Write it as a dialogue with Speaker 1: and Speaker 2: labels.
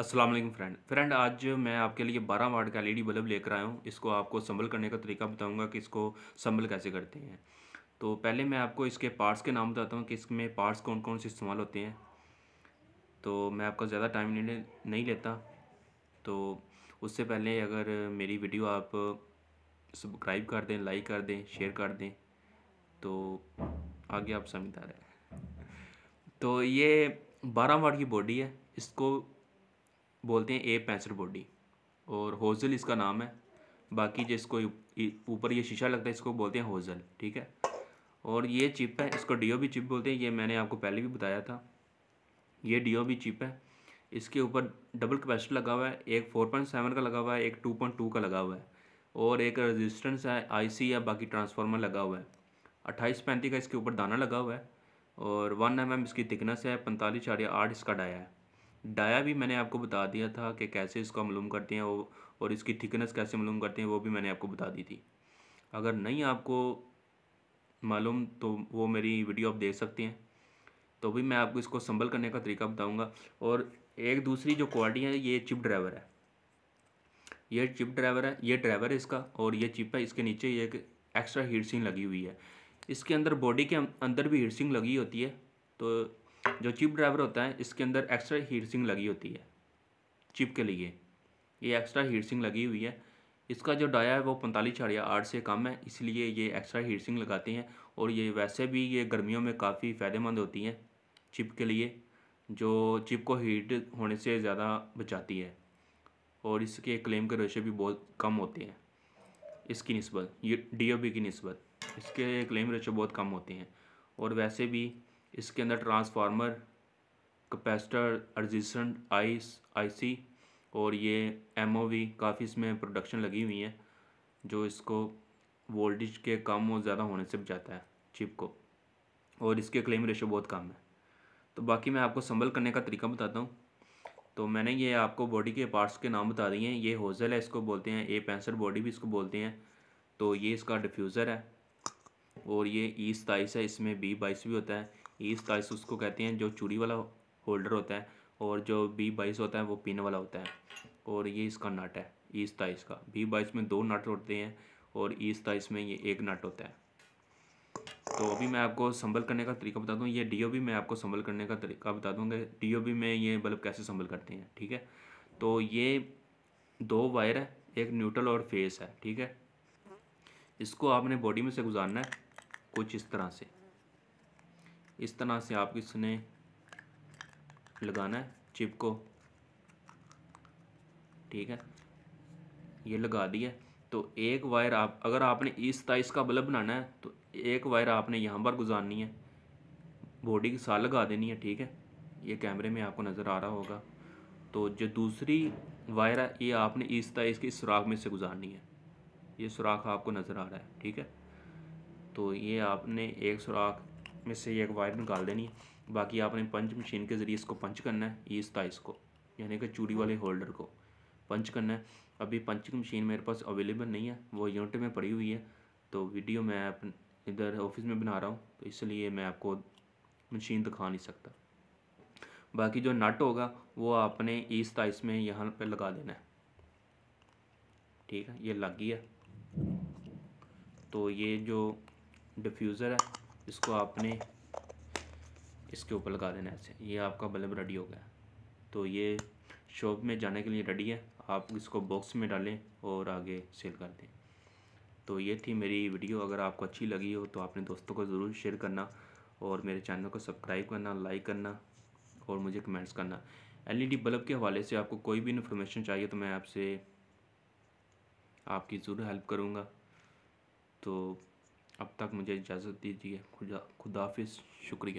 Speaker 1: अस्सलाम वालेकुम friend friend आज मैं आपके लिए 12 वाट का एलईडी बल्ब लेकर आया हूँ इसको आपको संभल करने का तरीका बताऊँगा कि इसको संभल कैसे करते हैं तो पहले मैं आपको इसके पार्ट्स के नाम बताता हूँ कि इसमें पार्ट्स कौन कौन से इस्तेमाल होते हैं तो मैं आपका ज़्यादा टाइम नहीं, ले, नहीं लेता तो उससे पहले अगर मेरी वीडियो आप सब्सक्राइब कर दें लाइक कर दें शेयर कर दें तो आगे आप समझदार हैं तो ये बारह वाट की बॉडी है इसको बोलते हैं ए पैंसर बॉडी और होजल इसका नाम है बाकी जिसको ऊपर ये शीशा लगता है इसको बोलते हैं होजल ठीक है और ये चिप है इसको डी ओ बी चिप बोलते हैं ये मैंने आपको पहले भी बताया था ये डी ओ बी चिप है इसके ऊपर डबल कैपेसिटर लगा हुआ है एक फोर पॉइंट सेवन का लगा हुआ है एक टू पॉइंट टू का लगा हुआ है और एक रेजिस्टेंस है आई सी या बाकी ट्रांसफार्मर लगा हुआ है अट्ठाईस पैंतीस का इसके ऊपर दाना लगा हुआ है और वन एम एम इसकी थिकनेस है पैंतालीस चार आठ इसका डाया है डाया भी मैंने आपको बता दिया था कि कैसे इसको मालूम करते हैं और इसकी थिकनेस कैसे मालूम करते हैं वो भी मैंने आपको बता दी थी अगर नहीं आपको मालूम तो वो मेरी वीडियो आप देख सकते हैं तो भी मैं आपको इसको संभल करने का तरीका बताऊंगा और एक दूसरी जो क्वालिटी है ये चिप ड्राइवर है ये चिप ड्राइवर है ये ड्राइवर है इसका और ये चिप है इसके नीचे ये एक एक्स्ट्रा हीट लगी हुई है इसके अंदर बॉडी के अंदर भी हीट लगी होती है तो जो चिप ड्राइवर होता है इसके अंदर एक्स्ट्रा हीटसिंग लगी होती है चिप के लिए ये एक्स्ट्रा हीटसिंग लगी हुई है इसका जो डाया है वो पैंतालीस छाड़िया आठ से कम है इसलिए ये एक्स्ट्रा हीटसिंग लगाते हैं और ये वैसे भी ये गर्मियों में काफ़ी फ़ायदेमंद होती हैं चिप के लिए जो चिप को हीट होने से ज़्यादा बचाती है और इसके क्लेम के रेशे भी बहुत कम होते हैं इसकी नस्बत ये डी की नस्बत इसके क्लेम रेशो बहुत कम होते हैं और वैसे भी इसके अंदर ट्रांसफार्मर कैपेसिटर अर्जिसन आइस आईसी और ये एमओवी काफ़ी इसमें प्रोडक्शन लगी हुई है जो इसको वोल्टेज के कम और ज़्यादा होने से बचाता है चिप को और इसके क्लेम रेशो बहुत कम है तो बाकी मैं आपको संभल करने का तरीका बताता हूँ तो मैंने ये आपको बॉडी के पार्ट्स के नाम बता दिए हैं ये होजल है इसको बोलते हैं ए पेंसर बॉडी भी इसको बोलते हैं तो ये इसका डिफ्यूज़र है और ये ई e सताइस है इसमें बी बाईस भी होता है ईस बाईस उसको कहते हैं जो चूड़ी वाला होल्डर होता है और जो बी बाईस होता है वो पिन वाला होता है और ये इसका नट है ई ताइस का बी बाईस में दो नट होते हैं और ई ताइस में ये एक नट होता है तो अभी मैं आपको संभल करने का तरीका बता दूँ ये डी ओ बी मैं आपको संभल करने का तरीका बता दूँगा डी ओ बी में ये बल्ब कैसे संभल करते हैं ठीक है तो ये दो वायर है एक न्यूट्रल और फेस है ठीक है इसको आपने बॉडी में से गुजारना है कुछ इस तरह से इस तरह से आप इसने लगाना है चिप को ठीक है ये लगा दिया तो एक वायर आप अगर आपने इस साइज़ का बल्ब बनाना है तो एक वायर आपने यहाँ पर गुजारनी है बॉडी के साथ लगा देनी है ठीक है ये कैमरे में आपको नज़र आ रहा होगा तो जो दूसरी वायर है ये आपने इस साइज़ की सुराख में से गुजारनी है ये सुराख आपको नज़र आ रहा है ठीक है तो ये आपने एक सुराख में से ये एक वायर निकाल देनी है बाकी आपने पंच मशीन के ज़रिए इसको पंच करना है ईस ताइस को यानी कि चूड़ी वाले होल्डर को पंच करना है अभी पंचिंग मशीन मेरे पास अवेलेबल नहीं है वो यूनिट में पड़ी हुई है तो वीडियो मैं इधर ऑफिस में बना रहा हूँ तो इसलिए मैं आपको मशीन दिखा नहीं सकता बाकी जो नट होगा वो आपने ईस ताइस में यहाँ पर लगा देना है ठीक है ये लग गया तो ये जो डिफ्यूज़र है इसको आपने इसके ऊपर लगा देना ऐसे ये आपका बल्ब रेडी हो गया तो ये शॉप में जाने के लिए रेडी है आप इसको बॉक्स में डालें और आगे सेल कर दें तो ये थी मेरी वीडियो अगर आपको अच्छी लगी हो तो अपने दोस्तों को ज़रूर शेयर करना और मेरे चैनल को सब्सक्राइब करना लाइक करना और मुझे कमेंट्स करना एलईडी e बल्ब के हवाले से आपको कोई भी इन्फॉर्मेशन चाहिए तो मैं आपसे आपकी ज़रूर हेल्प करूँगा तो अब तक मुझे इजाज़त दीजिए खुदा खुदाफिस शुक्रिया